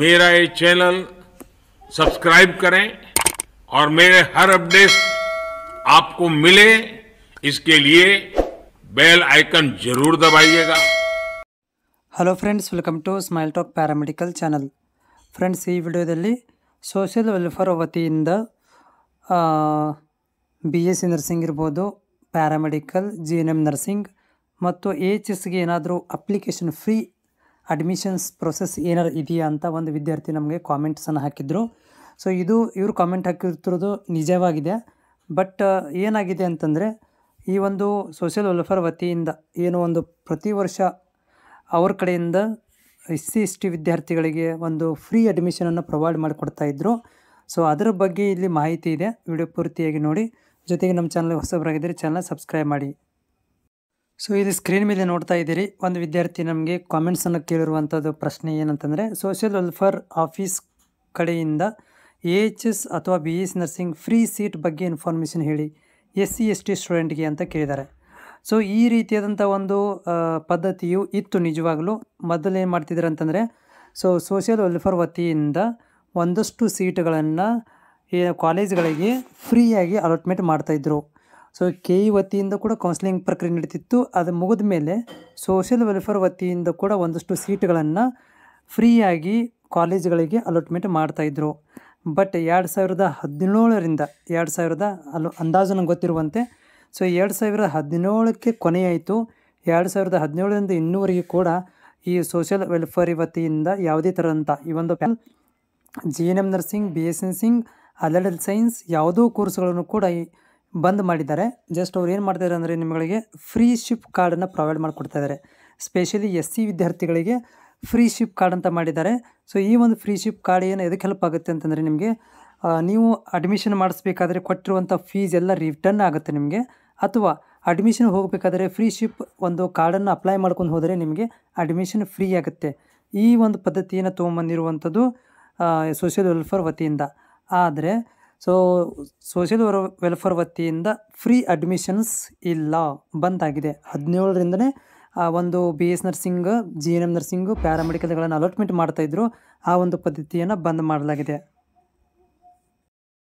मेरा ये channel subscribe करें और मेरे हर अपडेट आपको मिले इसके लिए बेल आइकन जरूर दबाइएगा hello friends welcome to smile talk paramedical channel friends video social welfare वत B S nursing paramedical G N M nursing H S application free admissions process ಏನಾರು ಇದೆಯಾ ಅಂತ ಒಂದು ವಿದ್ಯಾರ್ಥಿ ನಮಗೆ ಕಾಮೆಂಟ್ಸನ್ನು ಹಾಕಿದ್ರು ಸೊ ಇದು ಇವರು ಕಾಮೆಂಟ್ ಹಾಕಿರ್ತಿರೋದು ನಿಜವಾಗಿದೆ ಬಟ್ ಏನಾಗಿದೆ ಅಂತಂದರೆ ಈ ಒಂದು ಸೋಷಿಯಲ್ ವೆಲ್ಫೇರ್ ವತಿಯಿಂದ ಏನು ಒಂದು ಪ್ರತಿ ವರ್ಷ ಅವ್ರ ಕಡೆಯಿಂದ ಎಸ್ ಸಿ ಎಸ್ ಟಿ ವಿದ್ಯಾರ್ಥಿಗಳಿಗೆ ಒಂದು ಫ್ರೀ ಅಡ್ಮಿಷನನ್ನು ಪ್ರೊವೈಡ್ ಇದ್ದರು ಸೊ ಅದರ ಬಗ್ಗೆ ಇಲ್ಲಿ ಮಾಹಿತಿ ಇದೆ ವಿಡಿಯೋ ಪೂರ್ತಿಯಾಗಿ ನೋಡಿ ಜೊತೆಗೆ ನಮ್ಮ ಚಾನಲ್ಗೆ ಹೊಸಬರಾಗಿದ್ದರೆ ಚಾನಲ್ ಸಬ್ಸ್ಕ್ರೈಬ್ ಮಾಡಿ ಸೊ ಇದು ಸ್ಕ್ರೀನ್ ಮೇಲೆ ನೋಡ್ತಾ ಇದ್ದೀರಿ ಒಂದು ವಿದ್ಯಾರ್ಥಿ ನಮಗೆ ಕಾಮೆಂಟ್ಸನ್ನು ಕೇಳಿರುವಂಥದ್ದು ಪ್ರಶ್ನೆ ಏನಂತಂದರೆ ಸೋಷಿಯಲ್ ವೆಲ್ಫೇರ್ ಆಫೀಸ್ ಕಡೆಯಿಂದ ಎ ಎಚ್ ಎಸ್ ಅಥವಾ B S nursing free seat ಬಗ್ಗೆ ಇನ್ಫಾರ್ಮೇಷನ್ ಹೇಳಿ ಎಸ್ ಸಿ ಎಸ್ ಟಿ ಸ್ಟೂಡೆಂಟ್ಗೆ ಅಂತ ಕೇಳಿದ್ದಾರೆ ಸೊ ಈ ರೀತಿಯಾದಂಥ ಒಂದು ಪದ್ಧತಿಯು ಇತ್ತು ನಿಜವಾಗಲೂ ಮೊದಲು ಏನು ಮಾಡ್ತಿದ್ರು ಅಂತಂದರೆ ಸೊ ಸೋಷಿಯಲ್ ವೆಲ್ಫೇರ್ ವತಿಯಿಂದ ಒಂದಷ್ಟು ಸೀಟ್ಗಳನ್ನು ಕಾಲೇಜ್ಗಳಿಗೆ ಫ್ರೀಯಾಗಿ ಅಲಾಟ್ಮೆಂಟ್ ಮಾಡ್ತಾಯಿದ್ರು ಸೊ ಕೆ ಇ ವತಿಯಿಂದ ಕೂಡ ಕೌನ್ಸಿಲಿಂಗ್ ಪ್ರಕ್ರಿಯೆ ನಡೀತಿತ್ತು ಅದು ಮುಗಿದ ಮೇಲೆ ಸೋಷಿಯಲ್ ವೆಲ್ಫೇರ್ ವತಿಯಿಂದ ಕೂಡ ಒಂದಷ್ಟು ಸೀಟ್ಗಳನ್ನು ಫ್ರೀಯಾಗಿ ಕಾಲೇಜ್ಗಳಿಗೆ ಅಲಾಟ್ಮೆಂಟ್ ಮಾಡ್ತಾಯಿದ್ರು ಬಟ್ ಎರಡು ಸಾವಿರದ ಹದಿನೇಳರಿಂದ ಎರಡು ಸಾವಿರದ ಅಲ್ಲು ಅಂದಾಜು ನಂಗೆ ಗೊತ್ತಿರುವಂತೆ ಸೊ ಎರಡು ಸಾವಿರದ ಹದಿನೇಳಕ್ಕೆ ಕೊನೆಯಾಯಿತು ಎರಡು ಸಾವಿರದ ಹದಿನೇಳರಿಂದ ಇನ್ನೂವರೆಗೆ ಕೂಡ ಈ ಸೋಷಿಯಲ್ ವೆಲ್ಫೇರ್ ವತಿಯಿಂದ ಯಾವುದೇ ಥರದಂಥ ಈ ಒಂದು ಪ್ಯಾನ್ G N M nursing B S ಸಿಂಗ್ ಅಲೆಡಲ್ ಸೈನ್ಸ್ ಯಾವುದೋ ಕೋರ್ಸ್ಗಳನ್ನು ಕೂಡ ಈ ಬಂದ್ ಮಾಡಿದ್ದಾರೆ ಜಸ್ಟ್ ಅವ್ರು ಏನು ಮಾಡ್ತಿದ್ದಾರೆ ಅಂದರೆ ನಿಮಗೆ ಫ್ರೀ ಶಿಪ್ ಕಾರ್ಡನ್ನು ಪ್ರೊವೈಡ್ ಮಾಡಿಕೊಡ್ತಾ ಇದ್ದಾರೆ ಸ್ಪೆಷಲಿ ಎಸ್ ಸಿ ವಿದ್ಯಾರ್ಥಿಗಳಿಗೆ ಫ್ರೀ ಶಿಪ್ ಕಾರ್ಡ್ ಅಂತ ಮಾಡಿದ್ದಾರೆ ಸೊ ಈ ಒಂದು ಫ್ರೀ ಶಿಪ್ ಕಾರ್ಡ್ ಏನು ಎದಕ್ಕೆ ಹೆಲ್ಪ್ ಆಗುತ್ತೆ ಅಂತಂದರೆ ನಿಮಗೆ ನೀವು ಅಡ್ಮಿಷನ್ ಮಾಡಿಸ್ಬೇಕಾದ್ರೆ ಕೊಟ್ಟಿರುವಂಥ ಫೀಸ್ ಎಲ್ಲ ರಿಟರ್ನ್ ಆಗುತ್ತೆ ನಿಮಗೆ ಅಥವಾ ಅಡ್ಮಿಷನ್ ಹೋಗಬೇಕಾದ್ರೆ ಫ್ರೀ ಶಿಪ್ ಒಂದು ಕಾರ್ಡನ್ನು ಅಪ್ಲೈ ಮಾಡ್ಕೊಂಡು ಹೋದರೆ ನಿಮಗೆ ಅಡ್ಮಿಷನ್ ಫ್ರೀ ಆಗುತ್ತೆ ಈ ಒಂದು ಪದ್ಧತಿಯನ್ನು ತೊಗೊಂಬಂದಿರುವಂಥದ್ದು ಸೋಷಿಯಲ್ ವೆಲ್ಫೇರ್ ವತಿಯಿಂದ ಆದರೆ ಸೊ ಸೋಷಿಯಲ್ ವೆಲ್ಫೇರ್ ವತಿಯಿಂದ ಫ್ರೀ ಅಡ್ಮಿಷನ್ಸ್ ಇಲ್ಲ ಬಂದಾಗಿದೆ ಹದಿನೇಳರಿಂದನೇ ಒಂದು B S nursing G N M nursing ಪ್ಯಾರಾಮೆಡಿಕಲ್ಗಳನ್ನು ಅಲಾಟ್ಮೆಂಟ್ ಮಾಡ್ತಾಯಿದ್ರು ಆ ಒಂದು ಪದ್ಧತಿಯನ್ನು ಬಂದ್ ಮಾಡಲಾಗಿದೆ